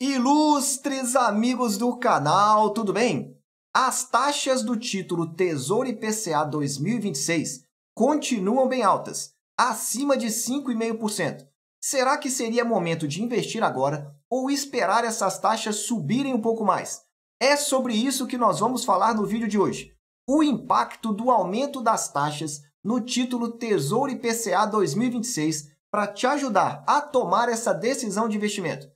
Ilustres amigos do canal, tudo bem? As taxas do título Tesouro IPCA 2026 continuam bem altas, acima de 5,5%. Será que seria momento de investir agora ou esperar essas taxas subirem um pouco mais? É sobre isso que nós vamos falar no vídeo de hoje. O impacto do aumento das taxas no título Tesouro IPCA 2026 para te ajudar a tomar essa decisão de investimento.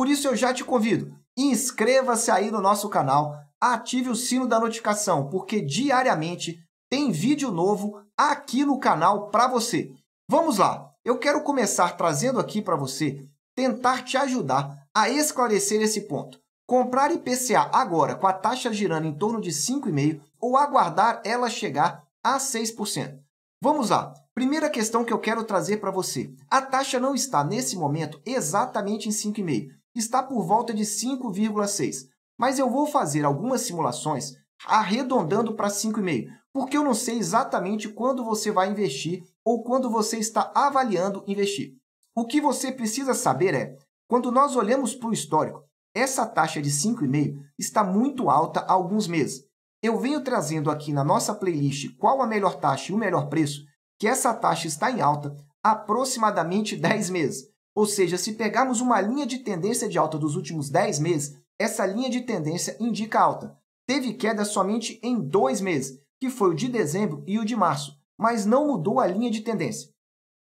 Por isso eu já te convido, inscreva-se aí no nosso canal, ative o sino da notificação, porque diariamente tem vídeo novo aqui no canal para você. Vamos lá. Eu quero começar trazendo aqui para você tentar te ajudar a esclarecer esse ponto. Comprar IPCA agora com a taxa girando em torno de 5,5 ou aguardar ela chegar a 6%. Vamos lá. Primeira questão que eu quero trazer para você. A taxa não está nesse momento exatamente em 5,5, está por volta de 5,6. Mas eu vou fazer algumas simulações arredondando para 5,5, porque eu não sei exatamente quando você vai investir ou quando você está avaliando investir. O que você precisa saber é, quando nós olhamos para o histórico, essa taxa de 5,5 está muito alta há alguns meses. Eu venho trazendo aqui na nossa playlist qual a melhor taxa e o melhor preço, que essa taxa está em alta há aproximadamente 10 meses. Ou seja, se pegarmos uma linha de tendência de alta dos últimos 10 meses, essa linha de tendência indica alta. Teve queda somente em dois meses, que foi o de dezembro e o de março, mas não mudou a linha de tendência.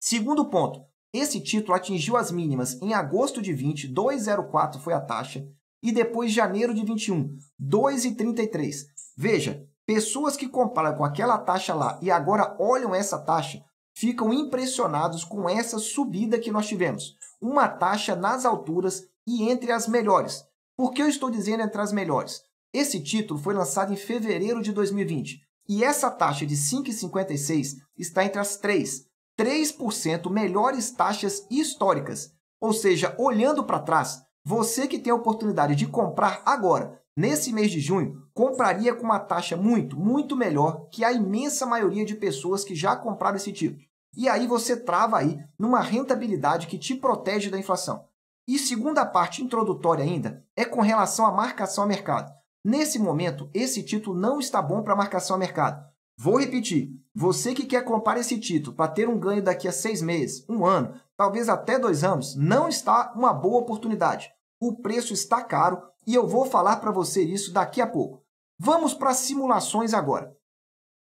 Segundo ponto, esse título atingiu as mínimas em agosto de 20, 2,04 foi a taxa, e depois janeiro de 21, 2,33. Veja, pessoas que comparam com aquela taxa lá e agora olham essa taxa ficam impressionados com essa subida que nós tivemos. Uma taxa nas alturas e entre as melhores. Por que eu estou dizendo entre as melhores? Esse título foi lançado em fevereiro de 2020 e essa taxa de 5,56 está entre as três, 3% melhores taxas históricas. Ou seja, olhando para trás, você que tem a oportunidade de comprar agora, nesse mês de junho, compraria com uma taxa muito, muito melhor que a imensa maioria de pessoas que já compraram esse título. E aí você trava aí numa rentabilidade que te protege da inflação. E segunda parte introdutória ainda é com relação à marcação a mercado. Nesse momento, esse título não está bom para marcação a mercado. Vou repetir, você que quer comprar esse título para ter um ganho daqui a seis meses, um ano, talvez até dois anos, não está uma boa oportunidade. O preço está caro e eu vou falar para você isso daqui a pouco. Vamos para as simulações agora.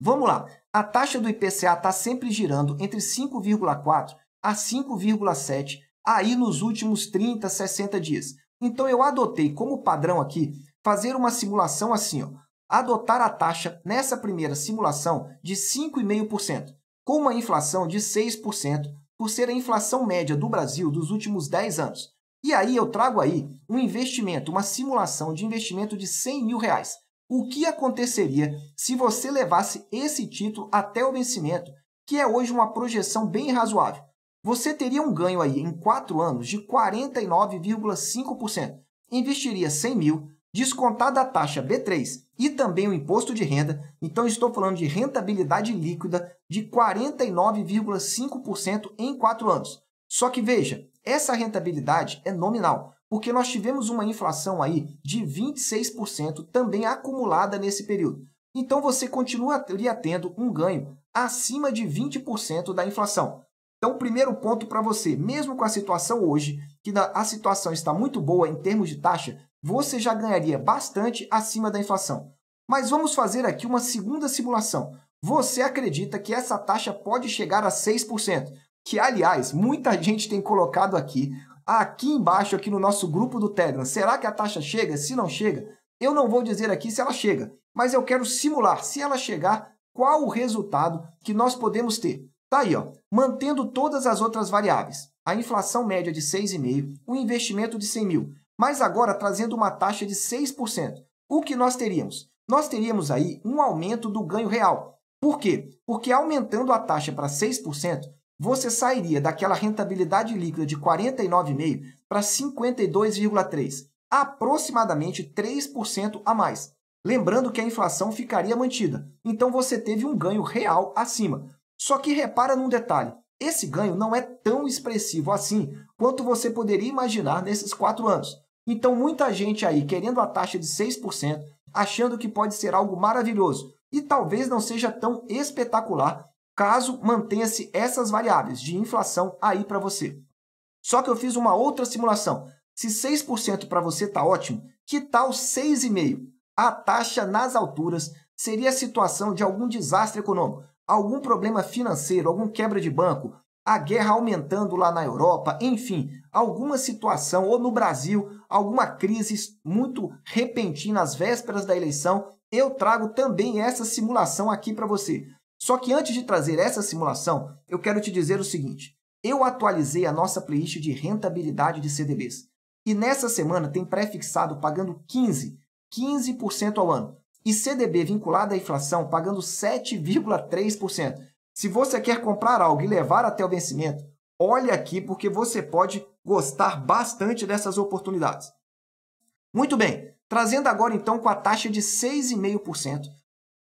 Vamos lá. A taxa do IPCA está sempre girando entre 5,4 a 5,7 aí nos últimos 30, 60 dias. Então eu adotei como padrão aqui fazer uma simulação assim, ó, adotar a taxa nessa primeira simulação de 5,5%, com uma inflação de 6%, por ser a inflação média do Brasil dos últimos 10 anos. E aí eu trago aí um investimento, uma simulação de investimento de 100 mil reais o que aconteceria se você levasse esse título até o vencimento, que é hoje uma projeção bem razoável. Você teria um ganho aí em 4 anos de 49,5%. Investiria 100 mil, descontada a taxa B3 e também o imposto de renda, então estou falando de rentabilidade líquida de 49,5% em 4 anos. Só que veja, essa rentabilidade é nominal, porque nós tivemos uma inflação aí de 26% também acumulada nesse período. Então você continuaria tendo um ganho acima de 20% da inflação. Então, primeiro ponto para você, mesmo com a situação hoje, que a situação está muito boa em termos de taxa, você já ganharia bastante acima da inflação. Mas vamos fazer aqui uma segunda simulação. Você acredita que essa taxa pode chegar a 6%? que aliás, muita gente tem colocado aqui, aqui embaixo, aqui no nosso grupo do Telegram. Será que a taxa chega? Se não chega, eu não vou dizer aqui se ela chega, mas eu quero simular, se ela chegar, qual o resultado que nós podemos ter. Tá aí, ó, mantendo todas as outras variáveis. A inflação média de 6,5, o investimento de 100 mil, mas agora trazendo uma taxa de 6%. O que nós teríamos? Nós teríamos aí um aumento do ganho real. Por quê? Porque aumentando a taxa para 6%, você sairia daquela rentabilidade líquida de 49,5 para 52,3, aproximadamente 3% a mais. Lembrando que a inflação ficaria mantida, então você teve um ganho real acima. Só que repara num detalhe: esse ganho não é tão expressivo assim quanto você poderia imaginar nesses quatro anos. Então, muita gente aí querendo a taxa de 6%, achando que pode ser algo maravilhoso e talvez não seja tão espetacular caso mantenha-se essas variáveis de inflação aí para você. Só que eu fiz uma outra simulação. Se 6% para você está ótimo, que tal 6,5%? A taxa nas alturas seria a situação de algum desastre econômico, algum problema financeiro, algum quebra de banco, a guerra aumentando lá na Europa, enfim, alguma situação, ou no Brasil, alguma crise muito repentina às vésperas da eleição, eu trago também essa simulação aqui para você. Só que antes de trazer essa simulação, eu quero te dizer o seguinte: eu atualizei a nossa playlist de rentabilidade de CDBs. E nessa semana tem pré-fixado pagando 15, 15% ao ano e CDB vinculado à inflação pagando 7,3%. Se você quer comprar algo e levar até o vencimento, olhe aqui porque você pode gostar bastante dessas oportunidades. Muito bem, trazendo agora então com a taxa de 6,5%,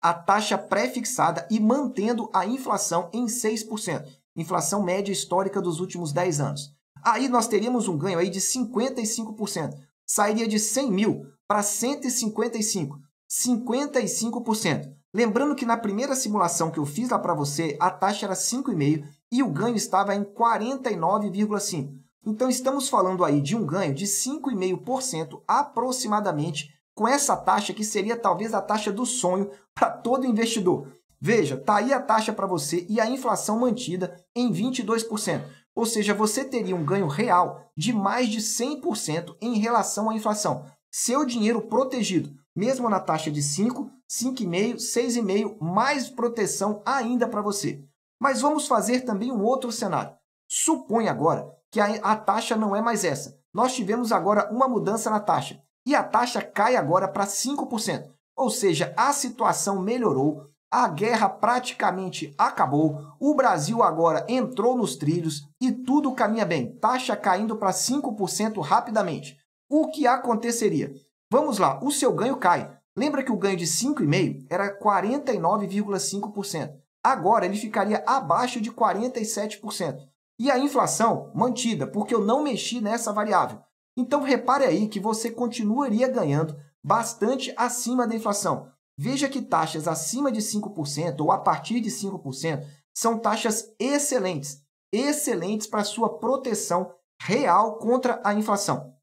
a taxa pré-fixada e mantendo a inflação em 6%, inflação média histórica dos últimos 10 anos. Aí nós teríamos um ganho aí de 55%, sairia de 100 mil para 155, 55%. Lembrando que na primeira simulação que eu fiz lá para você, a taxa era 5,5 e o ganho estava em 49,5. Então estamos falando aí de um ganho de 5,5% aproximadamente com essa taxa que seria talvez a taxa do sonho para todo investidor. Veja, tá aí a taxa para você e a inflação mantida em 22%. Ou seja, você teria um ganho real de mais de 100% em relação à inflação. Seu dinheiro protegido, mesmo na taxa de 5, 5,5, 6,5, mais proteção ainda para você. Mas vamos fazer também um outro cenário. Suponha agora que a, a taxa não é mais essa. Nós tivemos agora uma mudança na taxa e a taxa cai agora para 5%. Ou seja, a situação melhorou, a guerra praticamente acabou, o Brasil agora entrou nos trilhos e tudo caminha bem. Taxa caindo para 5% rapidamente. O que aconteceria? Vamos lá, o seu ganho cai. Lembra que o ganho de 5,5 era 49,5%. Agora ele ficaria abaixo de 47%. E a inflação mantida, porque eu não mexi nessa variável. Então repare aí que você continuaria ganhando bastante acima da inflação. Veja que taxas acima de 5% ou a partir de 5% são taxas excelentes, excelentes para sua proteção real contra a inflação.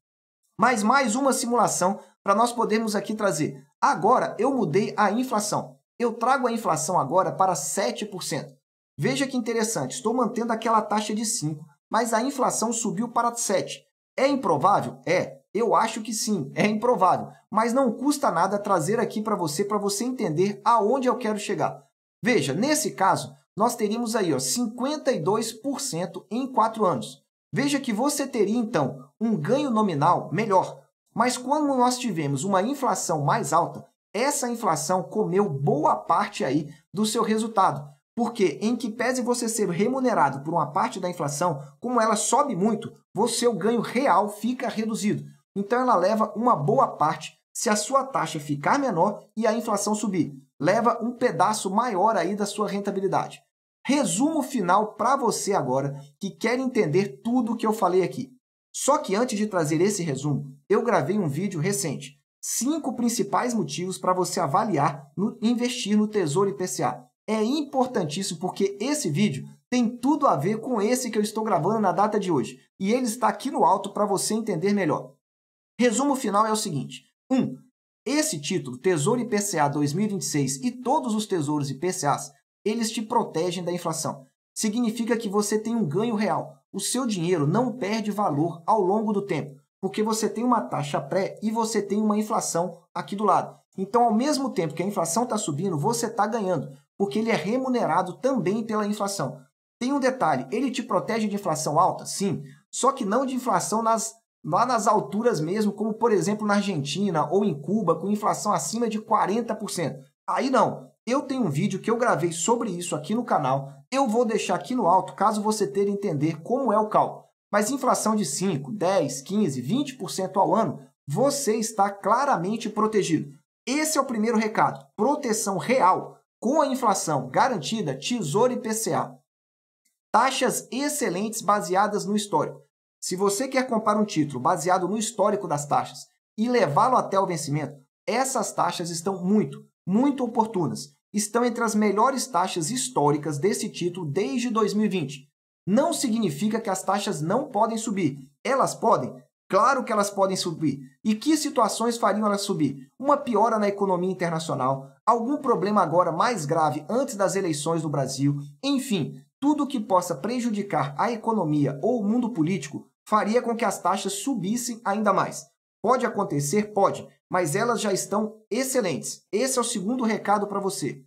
Mas mais uma simulação para nós podermos aqui trazer. Agora eu mudei a inflação. Eu trago a inflação agora para 7%. Veja que interessante, estou mantendo aquela taxa de 5, mas a inflação subiu para 7. É improvável? É. Eu acho que sim, é improvável. Mas não custa nada trazer aqui para você, para você entender aonde eu quero chegar. Veja, nesse caso, nós teríamos aí ó, 52% em 4 anos. Veja que você teria, então, um ganho nominal melhor. Mas quando nós tivemos uma inflação mais alta, essa inflação comeu boa parte aí do seu resultado. Porque, em que pese você ser remunerado por uma parte da inflação, como ela sobe muito, você, o ganho real fica reduzido. Então, ela leva uma boa parte se a sua taxa ficar menor e a inflação subir. Leva um pedaço maior aí da sua rentabilidade. Resumo final para você agora que quer entender tudo o que eu falei aqui. Só que antes de trazer esse resumo, eu gravei um vídeo recente. Cinco principais motivos para você avaliar no investir no Tesouro IPCA é importantíssimo porque esse vídeo tem tudo a ver com esse que eu estou gravando na data de hoje e ele está aqui no alto para você entender melhor. Resumo final é o seguinte: 1. Um, esse título, Tesouro IPCA 2026 e todos os tesouros IPCAs, eles te protegem da inflação. Significa que você tem um ganho real. O seu dinheiro não perde valor ao longo do tempo, porque você tem uma taxa pré e você tem uma inflação aqui do lado. Então, ao mesmo tempo que a inflação está subindo, você está ganhando, porque ele é remunerado também pela inflação. Tem um detalhe, ele te protege de inflação alta? Sim, só que não de inflação nas, lá nas alturas mesmo, como por exemplo na Argentina ou em Cuba, com inflação acima de 40%. Aí não. Eu tenho um vídeo que eu gravei sobre isso aqui no canal. Eu vou deixar aqui no alto caso você ter entender como é o cálculo. Mas inflação de 5, 10, 15, 20% ao ano, você está claramente protegido. Esse é o primeiro recado, proteção real com a inflação garantida, Tesouro e PCA. Taxas excelentes baseadas no histórico. Se você quer comprar um título baseado no histórico das taxas e levá-lo até o vencimento, essas taxas estão muito, muito oportunas. Estão entre as melhores taxas históricas desse título desde 2020. Não significa que as taxas não podem subir. Elas podem, Claro que elas podem subir. E que situações fariam elas subir? Uma piora na economia internacional, algum problema agora mais grave antes das eleições no Brasil, enfim, tudo que possa prejudicar a economia ou o mundo político faria com que as taxas subissem ainda mais. Pode acontecer? Pode, mas elas já estão excelentes. Esse é o segundo recado para você.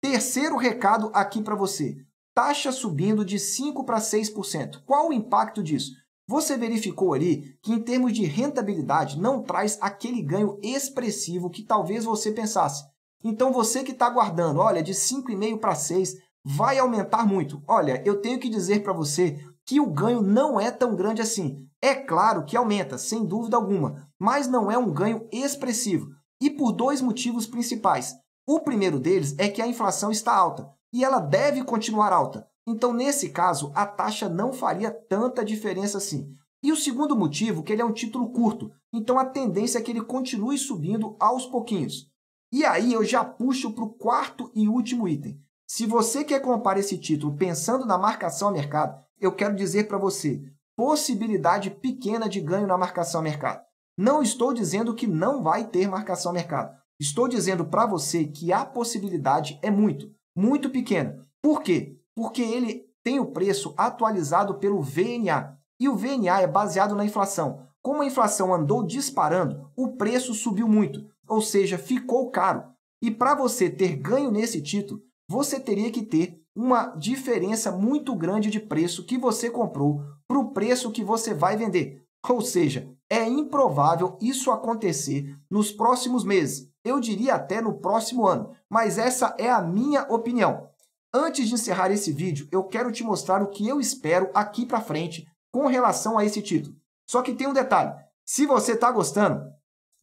Terceiro recado aqui para você: taxa subindo de 5% para 6%. Qual o impacto disso? Você verificou ali que, em termos de rentabilidade, não traz aquele ganho expressivo que talvez você pensasse. Então, você que está guardando, olha, de 5,5 para 6, vai aumentar muito. Olha, eu tenho que dizer para você que o ganho não é tão grande assim. É claro que aumenta, sem dúvida alguma, mas não é um ganho expressivo. E por dois motivos principais. O primeiro deles é que a inflação está alta e ela deve continuar alta. Então, nesse caso, a taxa não faria tanta diferença assim. E o segundo motivo, que ele é um título curto, então a tendência é que ele continue subindo aos pouquinhos. E aí eu já puxo para o quarto e último item. Se você quer comprar esse título pensando na marcação a mercado, eu quero dizer para você, possibilidade pequena de ganho na marcação a mercado. Não estou dizendo que não vai ter marcação a mercado. Estou dizendo para você que a possibilidade é muito, muito pequena. Por quê? porque ele tem o preço atualizado pelo VNA. E o VNA é baseado na inflação. Como a inflação andou disparando, o preço subiu muito, ou seja, ficou caro. E para você ter ganho nesse título, você teria que ter uma diferença muito grande de preço que você comprou para o preço que você vai vender. Ou seja, é improvável isso acontecer nos próximos meses. Eu diria até no próximo ano, mas essa é a minha opinião. Antes de encerrar esse vídeo, eu quero te mostrar o que eu espero aqui para frente com relação a esse título. Só que tem um detalhe. Se você está gostando,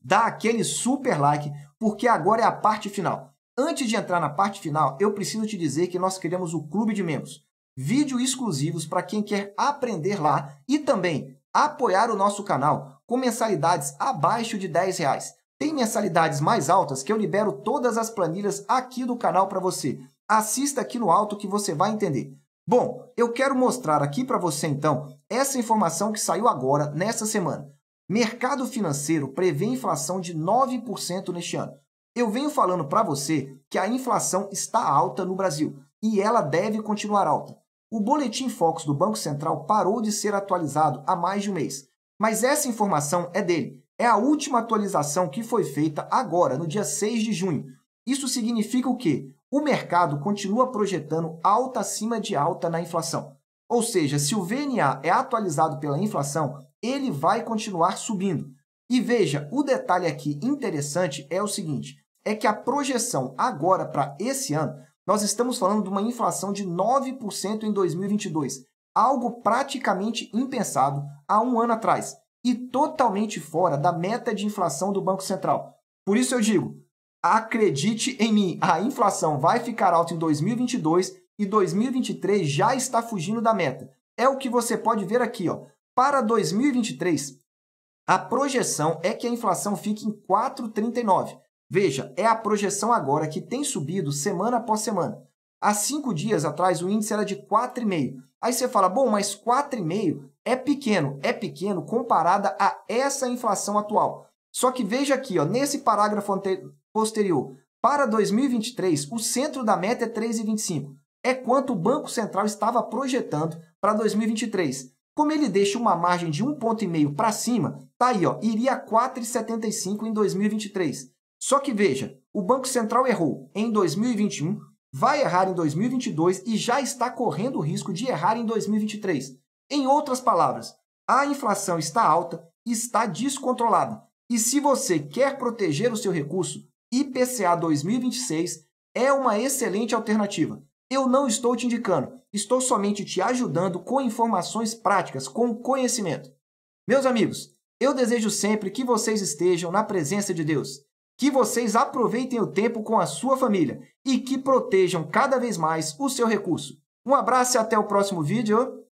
dá aquele super like, porque agora é a parte final. Antes de entrar na parte final, eu preciso te dizer que nós criamos o Clube de Membros. Vídeos exclusivos para quem quer aprender lá e também apoiar o nosso canal com mensalidades abaixo de 10 reais. Tem mensalidades mais altas que eu libero todas as planilhas aqui do canal para você. Assista aqui no alto que você vai entender. Bom, eu quero mostrar aqui para você então essa informação que saiu agora nessa semana. Mercado financeiro prevê inflação de 9% neste ano. Eu venho falando para você que a inflação está alta no Brasil e ela deve continuar alta. O boletim Focus do Banco Central parou de ser atualizado há mais de um mês, mas essa informação é dele é a última atualização que foi feita agora, no dia 6 de junho. Isso significa o quê? O mercado continua projetando alta acima de alta na inflação. Ou seja, se o VNA é atualizado pela inflação, ele vai continuar subindo. E veja, o detalhe aqui interessante é o seguinte: é que a projeção agora para esse ano, nós estamos falando de uma inflação de 9% em 2022, algo praticamente impensado há um ano atrás e totalmente fora da meta de inflação do Banco Central. Por isso eu digo, acredite em mim, a inflação vai ficar alta em 2022 e 2023 já está fugindo da meta. É o que você pode ver aqui, ó. Para 2023, a projeção é que a inflação fique em 4,39. Veja, é a projeção agora que tem subido semana após semana. Há cinco dias atrás o índice era de 4,5. Aí você fala, bom, mas 4,5 é pequeno, é pequeno comparada a essa inflação atual. Só que veja aqui, ó, nesse parágrafo posterior, para 2023, o centro da meta é 3,25. É quanto o Banco Central estava projetando para 2023. Como ele deixa uma margem de 1,5 para cima, tá aí, ó, iria a 4,75 em 2023. Só que veja, o Banco Central errou em 2021, vai errar em 2022 e já está correndo o risco de errar em 2023. Em outras palavras, a inflação está alta, está descontrolada. E se você quer proteger o seu recurso, IPCA 2026 é uma excelente alternativa. Eu não estou te indicando, estou somente te ajudando com informações práticas, com conhecimento. Meus amigos, eu desejo sempre que vocês estejam na presença de Deus, que vocês aproveitem o tempo com a sua família e que protejam cada vez mais o seu recurso. Um abraço e até o próximo vídeo.